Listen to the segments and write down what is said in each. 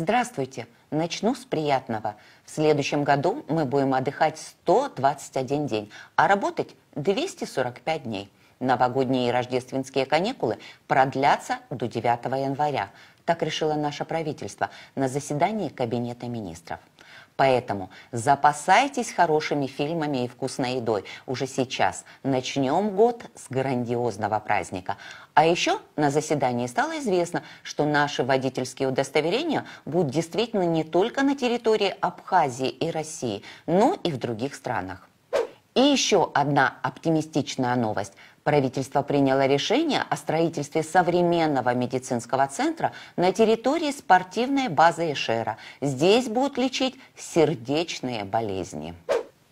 Здравствуйте! Начну с приятного. В следующем году мы будем отдыхать 121 день, а работать 245 дней. Новогодние и рождественские каникулы продлятся до 9 января. Так решило наше правительство на заседании Кабинета министров. Поэтому запасайтесь хорошими фильмами и вкусной едой. Уже сейчас начнем год с грандиозного праздника. А еще на заседании стало известно, что наши водительские удостоверения будут действительно не только на территории Абхазии и России, но и в других странах. И еще одна оптимистичная новость. Правительство приняло решение о строительстве современного медицинского центра на территории спортивной базы Эшера. Здесь будут лечить сердечные болезни.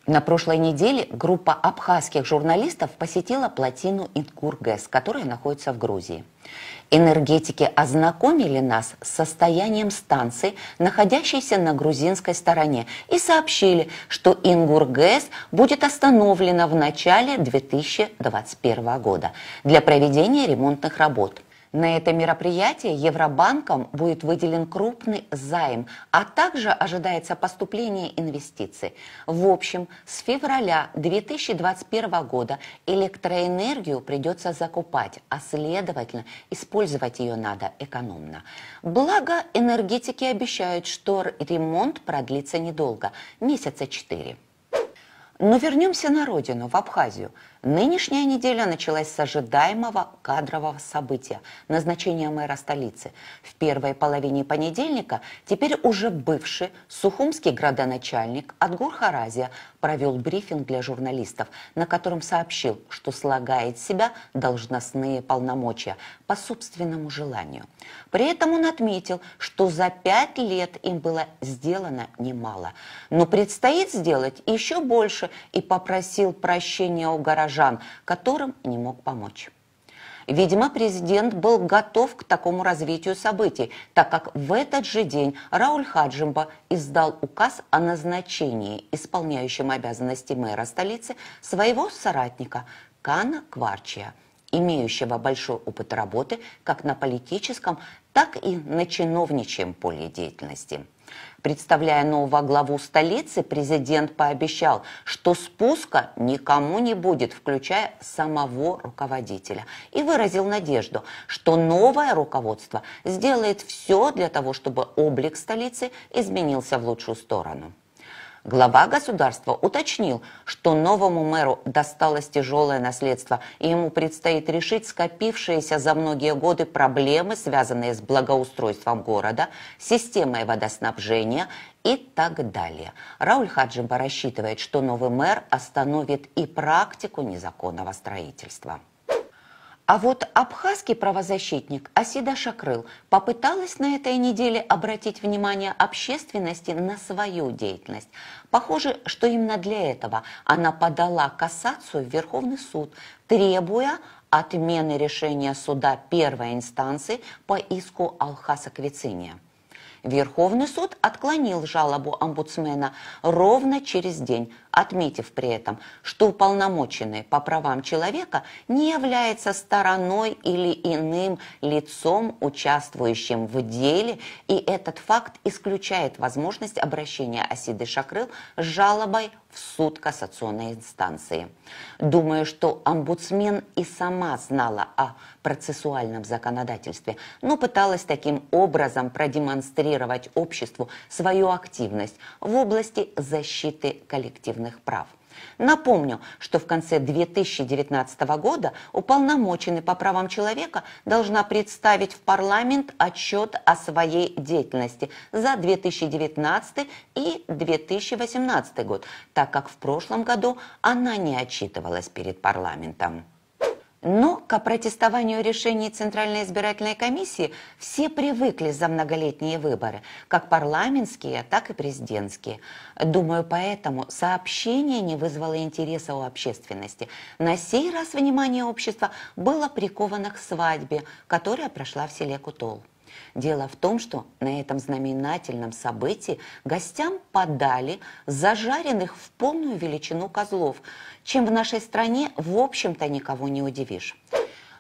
На прошлой неделе группа абхазских журналистов посетила плотину Ингургэс, которая находится в Грузии. Энергетики ознакомили нас с состоянием станции, находящейся на грузинской стороне, и сообщили, что Ингургес будет остановлена в начале 2021 года для проведения ремонтных работ – на это мероприятие Евробанком будет выделен крупный займ, а также ожидается поступление инвестиций. В общем, с февраля 2021 года электроэнергию придется закупать, а следовательно, использовать ее надо экономно. Благо, энергетики обещают, что ремонт продлится недолго, месяца четыре. Но вернемся на родину, в Абхазию. Нынешняя неделя началась с ожидаемого кадрового события – назначения мэра столицы. В первой половине понедельника теперь уже бывший сухумский градоначальник Адгур Харазия провел брифинг для журналистов, на котором сообщил, что слагает себя должностные полномочия по собственному желанию. При этом он отметил, что за пять лет им было сделано немало, но предстоит сделать еще больше и попросил прощения у горожан горожан, которым не мог помочь. Видимо, президент был готов к такому развитию событий, так как в этот же день Рауль Хаджимба издал указ о назначении исполняющим обязанности мэра столицы своего соратника Кана Кварчия – имеющего большой опыт работы как на политическом, так и на чиновничьем поле деятельности. Представляя нового главу столицы, президент пообещал, что спуска никому не будет, включая самого руководителя. И выразил надежду, что новое руководство сделает все для того, чтобы облик столицы изменился в лучшую сторону. Глава государства уточнил, что новому мэру досталось тяжелое наследство, и ему предстоит решить скопившиеся за многие годы проблемы, связанные с благоустройством города, системой водоснабжения и так далее. Рауль Хаджимба рассчитывает, что новый мэр остановит и практику незаконного строительства. А вот абхазский правозащитник Асида Шакрыл попыталась на этой неделе обратить внимание общественности на свою деятельность. Похоже, что именно для этого она подала кассацию в Верховный суд, требуя отмены решения суда первой инстанции по иску Алхаса Квициния. Верховный суд отклонил жалобу омбудсмена ровно через день, отметив при этом, что уполномоченный по правам человека не является стороной или иным лицом, участвующим в деле, и этот факт исключает возможность обращения Асиды Шакрыл с жалобой в суд кассационной инстанции. Думаю, что омбудсмен и сама знала о процессуальном законодательстве, но пыталась таким образом продемонстрировать демонстрировать обществу свою активность в области защиты коллективных прав. Напомню, что в конце 2019 года уполномоченный по правам человека должна представить в парламент отчет о своей деятельности за 2019 и 2018 год, так как в прошлом году она не отчитывалась перед парламентом. Но к протестованию решений Центральной избирательной комиссии все привыкли за многолетние выборы, как парламентские, так и президентские. Думаю, поэтому сообщение не вызвало интереса у общественности. На сей раз внимание общества было приковано к свадьбе, которая прошла в селе Кутол. Дело в том, что на этом знаменательном событии гостям подали зажаренных в полную величину козлов, чем в нашей стране, в общем-то, никого не удивишь.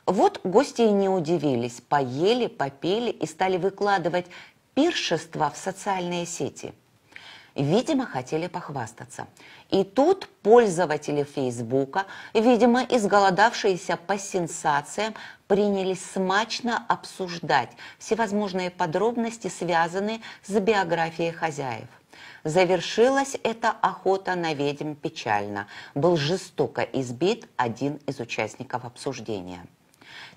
Вот гости и не удивились, поели, попели и стали выкладывать пиршество в социальные сети – видимо, хотели похвастаться. И тут пользователи Фейсбука, видимо, изголодавшиеся по сенсациям, принялись смачно обсуждать всевозможные подробности, связанные с биографией хозяев. Завершилась эта охота на ведьм печально. Был жестоко избит один из участников обсуждения.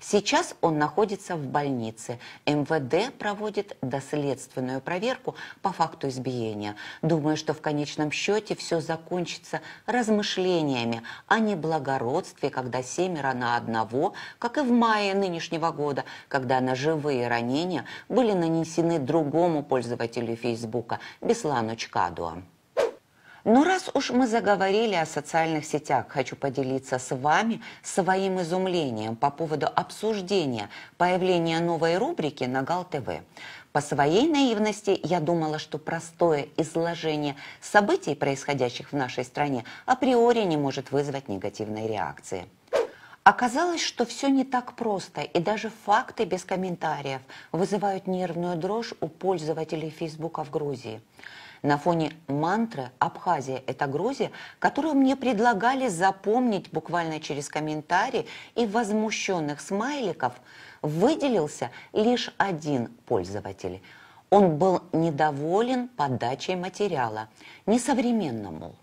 Сейчас он находится в больнице. МВД проводит доследственную проверку по факту избиения. Думаю, что в конечном счете все закончится размышлениями о неблагородстве, когда семеро на одного, как и в мае нынешнего года, когда ножевые ранения были нанесены другому пользователю Фейсбука Беслану Чкадуа. Но ну, раз уж мы заговорили о социальных сетях, хочу поделиться с вами своим изумлением по поводу обсуждения появления новой рубрики на ГАЛ-ТВ. По своей наивности я думала, что простое изложение событий, происходящих в нашей стране, априори не может вызвать негативной реакции. Оказалось, что все не так просто, и даже факты без комментариев вызывают нервную дрожь у пользователей Фейсбука в Грузии на фоне мантры «Абхазия – это Грузия», которую мне предлагали запомнить буквально через комментарии и возмущенных смайликов, выделился лишь один пользователь. Он был недоволен подачей материала, несовременно, мол.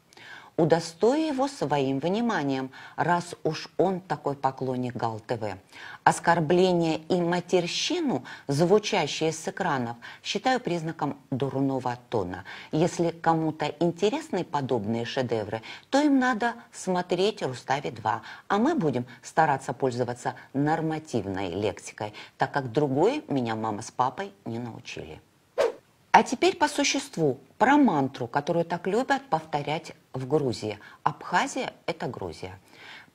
Удостою его своим вниманием, раз уж он такой поклонник ГАЛ-ТВ. Оскорбление и матерщину, звучащие с экранов, считаю признаком дурного тона. Если кому-то интересны подобные шедевры, то им надо смотреть «Рустави 2», а мы будем стараться пользоваться нормативной лексикой, так как другой меня мама с папой не научили. А теперь по существу, про мантру, которую так любят повторять в Грузии. Абхазия – это Грузия.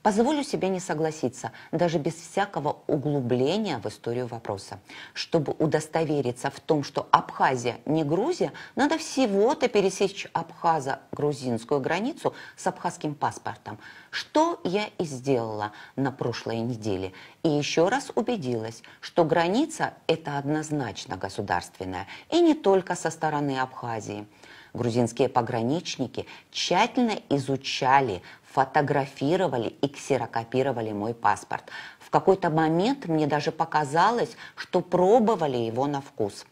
Позволю себе не согласиться, даже без всякого углубления в историю вопроса. Чтобы удостовериться в том, что Абхазия не Грузия, надо всего-то пересечь Абхазо-грузинскую границу с абхазским паспортом, что я и сделала на прошлой неделе. И еще раз убедилась, что граница – это однозначно государственная, и не только со стороны Абхазии грузинские пограничники тщательно изучали, фотографировали и ксерокопировали мой паспорт. В какой-то момент мне даже показалось, что пробовали его на вкус.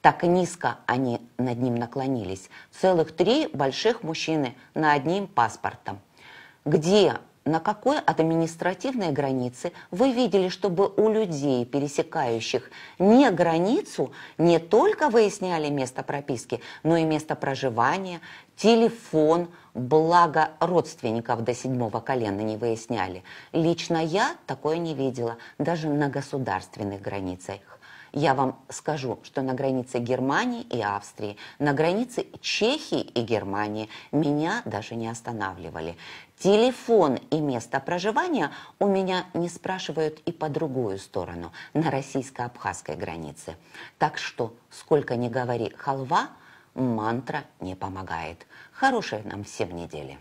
Так низко они над ним наклонились. Целых три больших мужчины на одним паспортом. Где на какой административной границе вы видели, чтобы у людей, пересекающих не границу, не только выясняли место прописки, но и место проживания, телефон, благо родственников до седьмого колена не выясняли. Лично я такое не видела, даже на государственных границах. Я вам скажу, что на границе Германии и Австрии, на границе Чехии и Германии меня даже не останавливали. Телефон и место проживания у меня не спрашивают и по другую сторону, на российско-абхазской границе. Так что, сколько ни говори халва, мантра не помогает. Хорошей нам всем недели.